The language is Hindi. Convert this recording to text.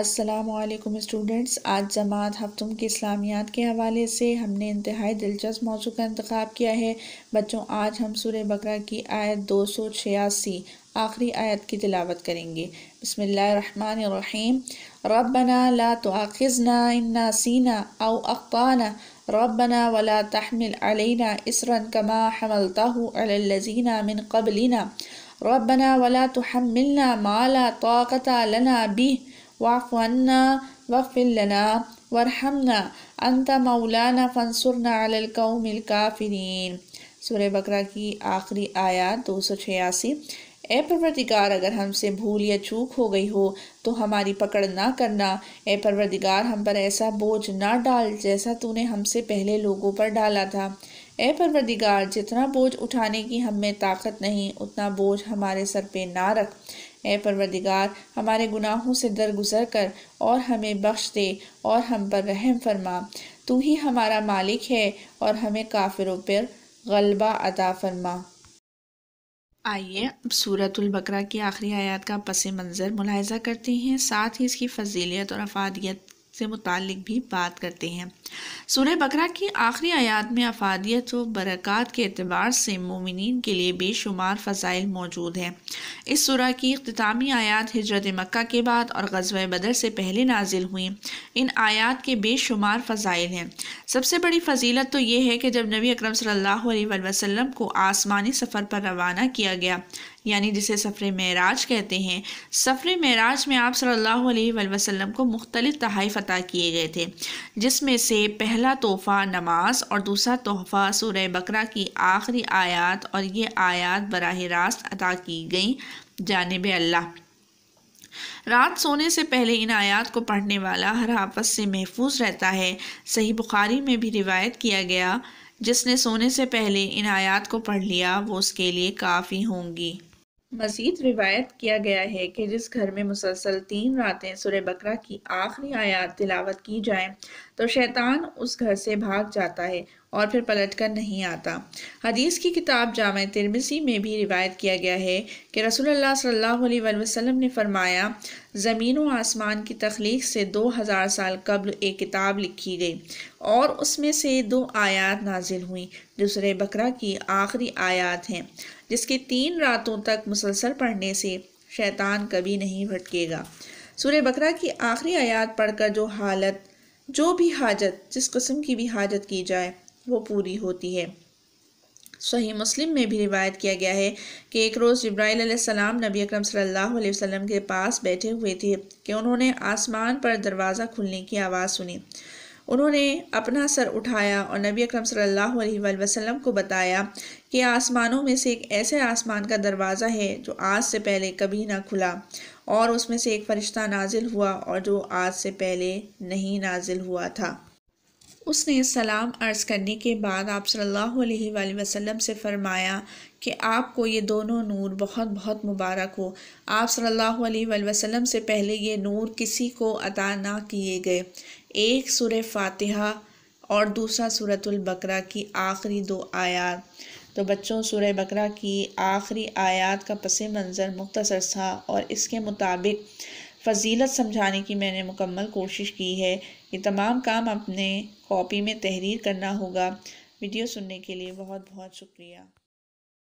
असलम स्टूडेंट्स आज जमात हफ्तम की इस्लामियात के हवाले से हमने इंतहाई दिलचस्प मौजू का इंतखब किया है बच्चों आज हम सूर्य बकरा की आयत दो सौ छियासी आखिरी आयत की तिलावत करेंगे बसमीम रबना ला तो आखिजना इन्ना सीना अव अखबाना रबना वला तहमिल अलैना इसरन कमा हमलता अलजीना मिन कबलिना रबना वला तो मिलना माला ताकता लना बी वाफ़ अन्ना वफ़िलना वरहमना अंत मौलाना फंसुरना अलकौमिल काफिरीन सूर्य बकरा की आखिरी आया दो सौ छियासी ए परवरदिगार अगर हमसे भूल या चूक हो गई हो तो हमारी पकड़ ना करना ए परवरदिगार हम पर ऐसा बोझ ना डाल जैसा तूने हमसे पहले लोगों पर डाला था ए परवरदिगार जितना बोझ उठाने की हम में ताकत नहीं उतना बोझ हमारे सर पे ना रख ए परवरदिगार हमारे गुनाहों से दरगुजर कर और हमें बख्श दे और हम पर रहम फरमा तू ही हमारा मालिक है और हमें काफिरों पर गलबा अता फरमा आइए अब सूरतुल की आखिरी आयत का पस मंज़र मुलायजा करते हैं साथ ही इसकी फजीलियत और अफादियत से मुतक भी बात करते हैं सूर्य बकरा की आखिरी आयात में अफादियत व बरक़ात के अतबार से मोमिन के लिए बेशुमार फसाइल मौजूद हैं इस सूरह की अख्तामी आयात हजरत मक्का के बाद और गजब बदर से पहले नाजिल हुई इन आयात के बेशुमार फसाइल हैं सबसे बड़ी फजीलत तो यह है कि जब नबी अक्रम सल्ला वसम को आसमानी सफ़र पर रवाना किया गया यानी जिसे सफ़र मराज कहते हैं सफ़र मराज में आप सल्लल्लाहु अलैहि वसल्लम को मुख्तलिफ़ तहाइफ़ अता किए गए थे जिसमें से पहला तोहफ़ा नमाज और दूसरा तोहफ़ा सूरह बकरा की आखिरी आयात और ये आयात बरह रास्त अता की गई जानब अल्लाह रात सोने से पहले इन आयात को पढ़ने वाला हर आपस से महफूज रहता है सही बुखारी में भी रिवायत किया गया जिसने सोने से पहले इन आयात को पढ़ लिया वो उसके लिए काफ़ी होंगी मजीद रिवायत किया गया है कि जिस घर में मुसलसल तीन रातें सुर बकरा की आखिरी आयात तिलावत की जाए तो शैतान उस घर से भाग जाता है और फिर पलट कर नहीं आता हदीस की किताब जाम तिरमिसी में भी रिवायत किया गया है कि रसूलुल्लाह सल्लल्लाहु अलैहि वसल्लम ने फरमाया ज़मीन व आसमान की तख्लीक से दो हज़ार साल कबल एक किताब लिखी गई और उसमें से दो आयात नाजिल हुई दूसरे बकरा की आखिरी आयात हैं जिसके तीन रातों तक मुसलसल पढ़ने से शैतान कभी नहीं भटकेगा सूर्य बकरा की आखिरी आयात पढ़कर जो हालत जो भी हाजत जिस कस्म की भी हाजत की जाए वो पूरी होती है सही मुस्लिम में भी रिवायत किया गया है कि एक रोज़ जब्राईसम नबी अकरम सल्लल्लाहु अलैहि वसल्लम के पास बैठे हुए थे कि उन्होंने आसमान पर दरवाज़ा खुलने की आवाज़ सुनी उन्होंने अपना सर उठाया और नबी अकरम सल्लल्लाहु अलैहि वसल्लम को बताया कि आसमानों में से एक ऐसे आसमान का दरवाज़ा है जो आज से पहले कभी ना खुला और उसमें से एक फ़रिश्ता नाजिल हुआ और जो आज से पहले नहीं नाजिल हुआ था उसने सलाम अर्ज़ करने के बाद आप सल्लल्लाहु अलैहि वसल्लम से फ़रमाया कि आपको ये दोनों नूर बहुत बहुत मुबारक हो आप सल्लल्लाहु अलैहि वसल्लम से पहले ये नूर किसी को अदा ना किए गए एक सुर फातिहा और दूसरा सूरतुल बकरा की आखिरी दो आयात तो बच्चों सुर बकरा की आखिरी आयात का पस मंज़र मुख्तसर था और इसके मुताबिक फजीलत समझाने की मैंने मुकम्मल कोशिश की है ये तमाम काम अपने कॉपी में तहरीर करना होगा वीडियो सुनने के लिए बहुत बहुत शुक्रिया